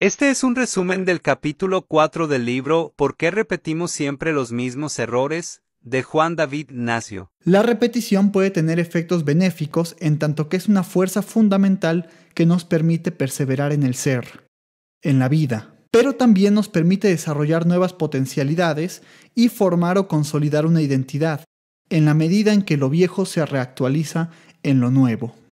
Este es un resumen del capítulo 4 del libro ¿Por qué repetimos siempre los mismos errores? de Juan David Nacio. La repetición puede tener efectos benéficos en tanto que es una fuerza fundamental que nos permite perseverar en el ser, en la vida, pero también nos permite desarrollar nuevas potencialidades y formar o consolidar una identidad, en la medida en que lo viejo se reactualiza en lo nuevo.